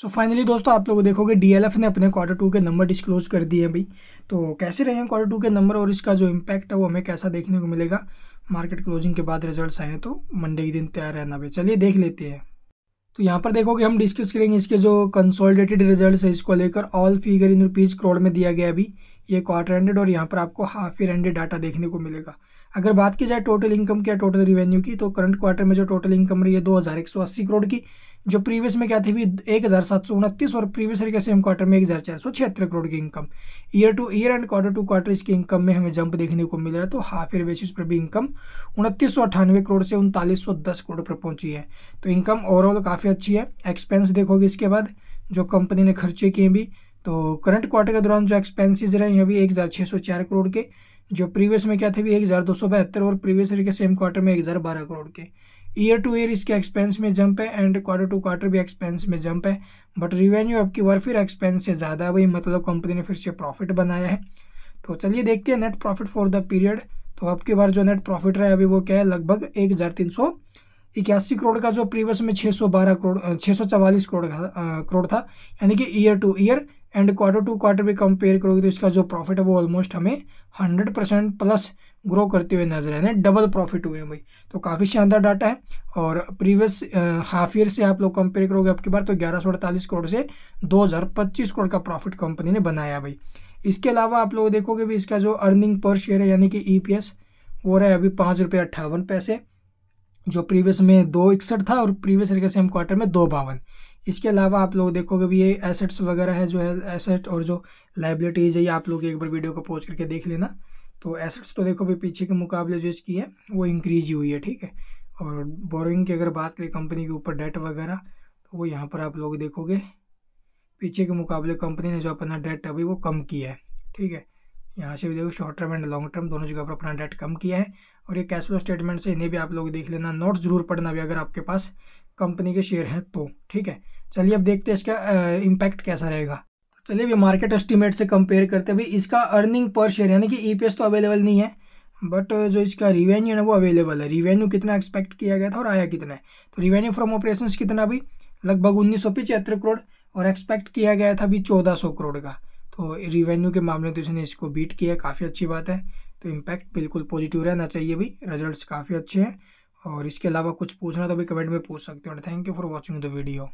सो so finally दोस्तों आप लोग देखोगे एफ ने अपने क्वार्टर टू के नंबर डिस्क्लोज कर दिए हैं भाई तो कैसे रहे हैं क्वार्टर टू के नंबर और इसका जो इम्पैक्ट है वो हमें कैसा देखने को मिलेगा मार्केट क्लोजिंग के बाद रिजल्ट्स आए तो मंडे के दिन तैयार रहना भाई चलिए देख लेते हैं तो यहाँ पर देखोगे हम डिस्कस करेंगे इसके जो कंसोलिडेटेड रिजल्ट है इसको लेकर all figure in rupees crore में दिया गया अभी ये क्वार्टर एंडेड और यहाँ पर आपको हाफ ईयर एंडेड डाटा देखने को मिलेगा अगर बात की जाए टोटल इनकम की या टोटल रेवेन्यू की तो करंट क्वार्टर में जो टोटल इनकम रही है दो हज़ार एक सौ अस्सी करोड़ की जो प्रीवियस में क्या थी भी एक हज़ार सात सौ उनतीस और प्रीवियस ईयर के सेम क्वार्टर में एक हज़ार चार सौ छिहत्तर करोड़ की income year to year and quarter to quarter इसकी इनकम में हमें जंप देखने को मिल रहा है तो हाफ ईयर बेसिस पर भी इनकम उनतीस सौ अठानवे करोड़ से उनतालीस सौ दस करोड़ पर पहुंची है तो इनकम ओवरऑल काफ़ी अच्छी है एक्सपेंस देखोगे इसके बाद जो कंपनी ने खर्चे किए भी तो करंट क्वार्टर के दौरान जो एक्सपेंसेस रहे हैं अभी एक हज़ार छः सौ चार करोड़ के जो प्रीवियस में क्या थे अभी एक हज़ार दो सौ बहत्तर और प्रीवियस ईयर के सेम क्वार्टर में एक हज़ार बारह करोड़ के ईयर टू ईयर इसके एक्सपेंस में जंप है एंड क्वार्टर टू क्वार्टर भी एक्सपेंस में जंप है बट रिवेन्यू आपकी बार फिर एक्सपेंस से ज़्यादा है वही मतलब कंपनी ने फिर से प्रॉफिट बनाया है तो चलिए देखते हैं net profit for the period तो आपकी बार जो नेट प्रॉफिट रहा है अभी वो क्या है लगभग एक हज़ार तीन सौ इक्यासी करोड़ का जो प्रीवियस में छः सौ बारह करोड़ छः सौ चवालीस करोड़ का करोड़ था यानी कि year to year and quarter to quarter भी कंपेयर करोगे तो इसका जो प्रॉफिट है वो ऑलमोस्ट हमें हंड्रेड परसेंट प्लस ग्रो करते हुए नजर आए हैं डबल प्रॉफिट हुए हैं भाई तो काफ़ी शानदार डाटा है और प्रीवियस हाफ ईयर से आप लोग कंपेयर करोगे आपकी बार तो ग्यारह सौ अड़तालीस करोड़ से दो हज़ार पच्चीस करोड़ का प्रॉफिट कंपनी ने बनाया भाई इसके अलावा आप लोग देखोगे भी इसका जो अर्निंग पर शेयर है यानी कि ई e वो रहा है अभी पाँच रुपये अट्ठावन पैसे जो प्रीवियस में दो इकसठ था और प्रीवियस तरीके से हम क्वार्टर में दो बावन इसके अलावा आप लोग देखोगे भी ये एसेट्स वगैरह है जो है एसेट और जो लाइबिलिटीज़ है ये आप लोग एक बार वीडियो को पोस्ट करके देख लेना तो एसेट्स तो देखो भी पीछे के मुकाबले जो इसकी है वो इंक्रीज ही हुई है ठीक है और बोरिंग की अगर बात करें कंपनी के ऊपर डेट वगैरह तो वो यहाँ पर आप लोग देखोगे पीछे के मुकाबले कंपनी ने जो अपना डेट अभी वो कम किया है ठीक है यहाँ से भी देखो short term and long term दोनों जगह पर अपना डेट कम किया है और ये कैश फ्लो स्टेटमेंट से इन्हें भी आप लोग देख लेना नोट्स जरूर पढ़ना भी अगर आपके पास कंपनी के शेयर हैं तो ठीक है चलिए अब देखते हैं इसका इम्पैक्ट कैसा रहेगा तो चलिए अभी मार्केट एस्टिमेट से कंपेयर करते हैं भाई इसका अर्निंग पर शेयर यानी कि ईपीएस e तो अवेलेबल नहीं है बट जो इसका रिवेन्यू है वो अवेलेबल है रिवेन्यू कितना एक्सपेक्ट किया गया था और आया कितना है तो रिवेन्यू फ्रॉम ऑपरेशन कितना भी लगभग उन्नीस सौ करोड़ और एक्सपेक्ट किया गया था अभी चौदह सौ करोड़ का तो रिवेन्यू के मामले में तो इसने इसको बीट किया काफ़ी अच्छी बात है तो इम्पैक्ट बिल्कुल पॉजिटिव रहना चाहिए भी रिजल्ट्स काफ़ी अच्छे हैं और इसके अलावा कुछ पूछना तो भी कमेंट में पूछ सकते हो thank you for watching the video